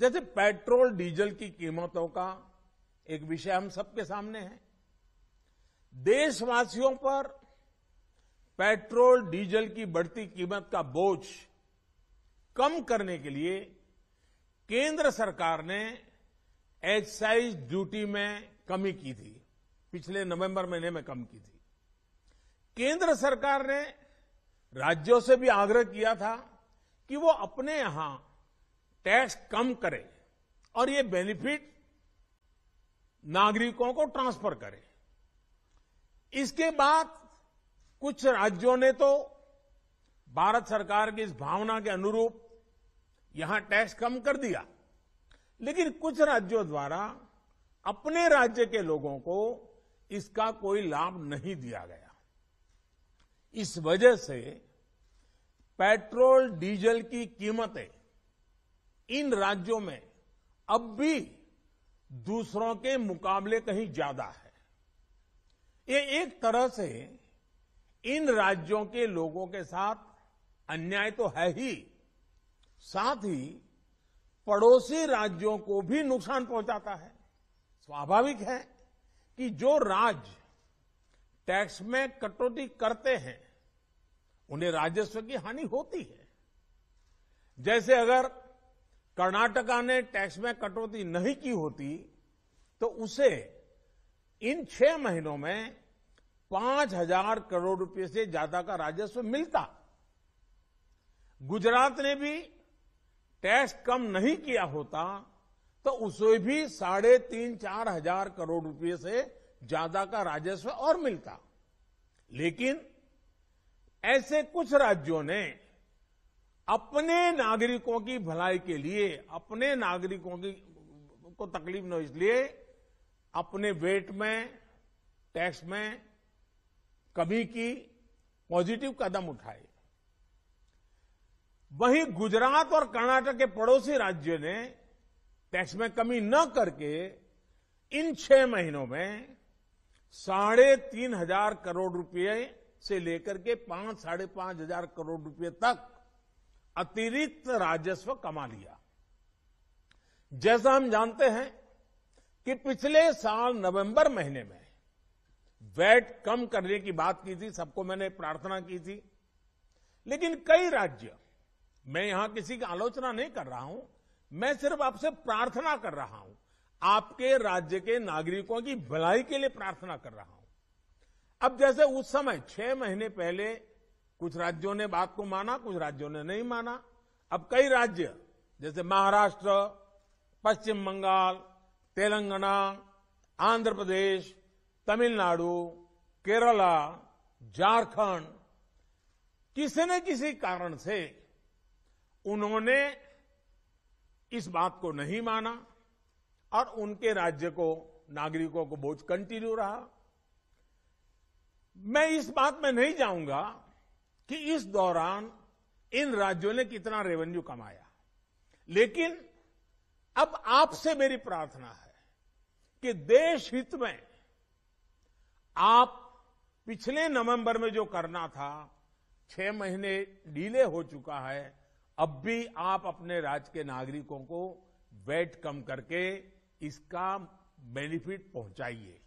जैसे petrol diesel की कीमतों का एक विषय हम सबके सामने है देशवासियों पर पेट्रोल डीजल की बढ़ती कीमत का बोझ कम करने के लिए केंद्र सरकार ने एक्साइज ड्यूटी में कमी की थी पिछले नवंबर महीने में कम की थी केंद्र सरकार ने राज्यों से भी आग्रह किया था कि वो अपने यहां टैक्स कम करे और ये बेनिफिट नागरिकों को ट्रांसफर करे इसके बाद कुछ राज्यों ने तो भारत सरकार की इस भावना के अनुरूप यहां टैक्स कम कर दिया लेकिन कुछ राज्यों द्वारा अपने राज्य के लोगों को इसका कोई लाभ नहीं दिया गया इस वजह से पेट्रोल डीजल की कीमतें इन राज्यों में अब भी दूसरों के मुकाबले कहीं ज्यादा है ये एक तरह से इन राज्यों के लोगों के साथ अन्याय तो है ही साथ ही पड़ोसी राज्यों को भी नुकसान पहुंचाता है स्वाभाविक है कि जो राज्य टैक्स में कटौती करते हैं उन्हें राजस्व की हानि होती है जैसे अगर कर्नाटका ने टैक्स में कटौती नहीं की होती तो उसे इन छह महीनों में पांच हजार करोड़ रुपए से ज्यादा का राजस्व मिलता गुजरात ने भी टैक्स कम नहीं किया होता तो उसे भी साढ़े तीन चार हजार करोड़ रुपए से ज्यादा का राजस्व और मिलता लेकिन ऐसे कुछ राज्यों ने अपने नागरिकों की भलाई के लिए अपने नागरिकों की को तकलीफ न हो इसलिए अपने वेट में टैक्स में कमी की पॉजिटिव कदम उठाए वहीं गुजरात और कर्नाटक के पड़ोसी राज्य ने टैक्स में कमी न करके इन छह महीनों में साढ़े तीन हजार करोड़ रुपए से लेकर के पांच साढ़े पांच हजार करोड़ रुपए तक अतिरिक्त राजस्व कमा लिया जैसा हम जानते हैं कि पिछले साल नवंबर महीने में वैट कम करने की बात की थी सबको मैंने प्रार्थना की थी लेकिन कई राज्य मैं यहां किसी की आलोचना नहीं कर रहा हूं मैं सिर्फ आपसे प्रार्थना कर रहा हूं आपके राज्य के नागरिकों की भलाई के लिए प्रार्थना कर रहा हूं अब जैसे उस समय छह महीने पहले कुछ राज्यों ने बात को माना कुछ राज्यों ने नहीं माना अब कई राज्य जैसे महाराष्ट्र पश्चिम बंगाल तेलंगाना आंध्र प्रदेश तमिलनाडु केरला झारखंड किसी न किसी कारण से उन्होंने इस बात को नहीं माना और उनके राज्य को नागरिकों को बोझ कंटिन्यू रहा मैं इस बात में नहीं जाऊंगा कि इस दौरान इन राज्यों ने कितना रेवेन्यू कमाया लेकिन अब आपसे मेरी प्रार्थना है कि देश हित में आप पिछले नवंबर में जो करना था छह महीने डीले हो चुका है अब भी आप अपने राज्य के नागरिकों को वेट कम करके इसका बेनिफिट पहुंचाइए